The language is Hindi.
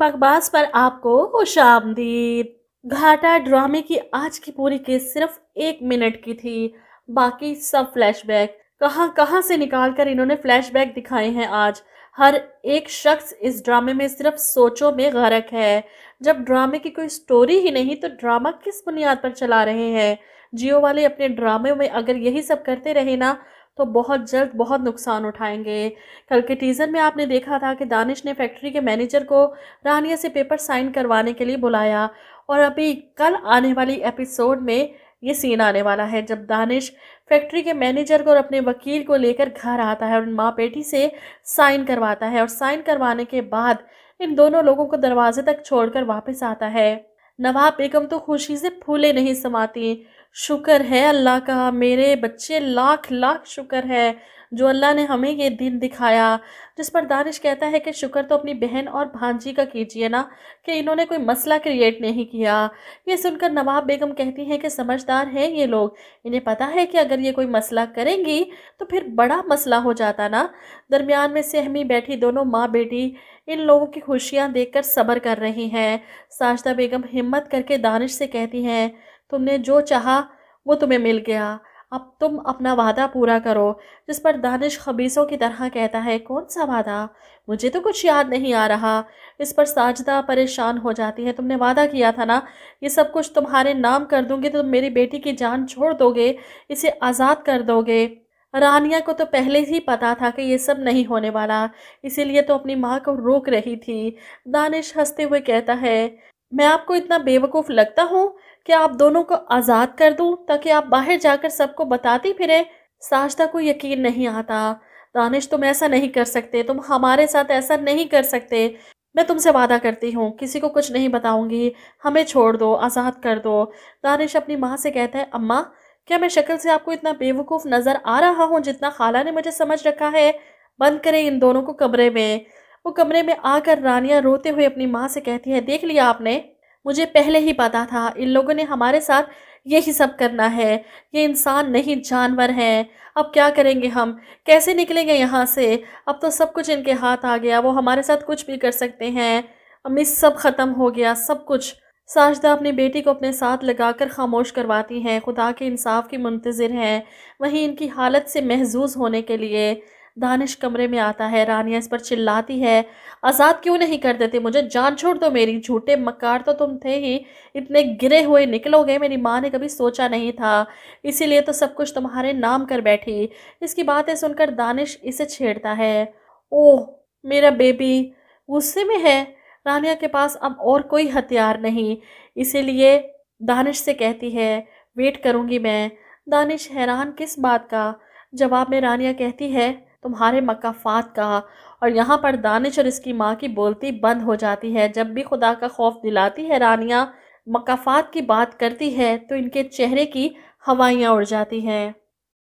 बकबास पर आपको खुश आमदीद घाटा ड्रामे की आज की पूरी केस सिर्फ एक मिनट की थी बाकी सब फ्लैशबैक कहाँ कहां से निकाल कर इन्होंने फ्लैशबैक दिखाए हैं आज हर एक शख्स इस ड्रामे में सिर्फ सोचों में गरक है जब ड्रामे की कोई स्टोरी ही नहीं तो ड्रामा किस बुनियाद पर चला रहे हैं जियो वाले अपने ड्रामे में अगर यही सब करते रहे ना तो बहुत जल्द बहुत नुकसान उठाएंगे कल के टीज़र में आपने देखा था कि दानिश ने फैक्ट्री के मैनेजर को रानिया से पेपर साइन करवाने के लिए बुलाया और अभी कल आने वाली एपिसोड में ये सीन आने वाला है जब दानिश फैक्ट्री के मैनेजर को और अपने वकील को लेकर घर आता है और माँ बेटी से साइन करवाता है और साइन करवाने के बाद इन दोनों लोगों को दरवाजे तक छोड़कर वापस आता है नवाब बेगम तो खुशी से फूले नहीं समाती शुक्र है अल्लाह का मेरे बच्चे लाख लाख शुक्र है जो अल्लाह ने हमें ये दिन दिखाया जिस पर दानिश कहता है कि शुक्र तो अपनी बहन और भांजी का कीजिए ना कि इन्होंने कोई मसला क्रिएट नहीं किया ये सुनकर नवाब बेगम कहती हैं कि समझदार हैं ये लोग इन्हें पता है कि अगर ये कोई मसला करेंगी तो फिर बड़ा मसला हो जाता ना दरमियान में सहमी बैठी दोनों माँ बेटी इन लोगों की खुशियाँ कर सब्र कर रही हैं साजदा बेगम हिम्मत करके दानिश से कहती हैं तुमने जो चाहा वो तुम्हें मिल गया अब तुम अपना वादा पूरा करो जिस पर दानिश खबीसों की तरह कहता है कौन सा वादा मुझे तो कुछ याद नहीं आ रहा इस पर साजदा परेशान हो जाती है तुमने वादा किया था ना ये सब कुछ तुम्हारे नाम कर दूंगी तो तुम मेरी बेटी की जान छोड़ दोगे इसे आज़ाद कर दोगे रानिया को तो पहले ही पता था कि ये सब नहीं होने वाला इसीलिए तो अपनी माँ को रोक रही थी दानिश हंसते हुए कहता है मैं आपको इतना बेवकूफ़ लगता हूँ कि आप दोनों को आज़ाद कर दूँ ताकि आप बाहर जाकर सबको बताती फिरें साजदा को यकीन नहीं आता दानिश तुम ऐसा नहीं कर सकते तुम हमारे साथ ऐसा नहीं कर सकते मैं तुमसे वादा करती हूँ किसी को कुछ नहीं बताऊँगी हमें छोड़ दो आज़ाद कर दो दानिश अपनी माँ से कहता है अम्मा क्या मैं शक्ल से आपको इतना बेवकूफ़ नज़र आ रहा हूँ जितना खाला ने मुझे समझ रखा है बंद करें इन दोनों को कमरे में वो कमरे में आकर रानिया रोते हुए अपनी माँ से कहती है देख लिया आपने मुझे पहले ही पता था इन लोगों ने हमारे साथ यही सब करना है ये इंसान नहीं जानवर हैं अब क्या करेंगे हम कैसे निकलेंगे यहाँ से अब तो सब कुछ इनके हाथ आ गया वो हमारे साथ कुछ भी कर सकते हैं मिस सब ख़त्म हो गया सब कुछ साजदा अपनी बेटी को अपने साथ लगाकर खामोश करवाती हैं खुदा के इंसाफ की मुंतज़र हैं वहीं इनकी हालत से महजूज होने के लिए दानिश कमरे में आता है रानिया इस पर चिल्लाती है आज़ाद क्यों नहीं कर देते मुझे जान छोड़ दो मेरी झूठे मकार तो तुम थे ही इतने गिरे हुए निकलोगे मेरी माँ ने कभी सोचा नहीं था इसीलिए तो सब कुछ तुम्हारे नाम कर बैठी इसकी बातें सुनकर दानिश इसे छेड़ता है ओह मेरा बेबी गुस्से में है रानिया के पास अब और कोई हथियार नहीं इसीलिए दानिश से कहती है वेट करूँगी मैं दानिश हैरान किस बात का जवाब में रानिया कहती है तुम्हारे मकाफात का और यहाँ पर दानिश और इसकी माँ की बोलती बंद हो जाती है जब भी खुदा का खौफ दिलाती है रानियाँ मकाफात की बात करती है तो इनके चेहरे की हवाइयाँ उड़ जाती हैं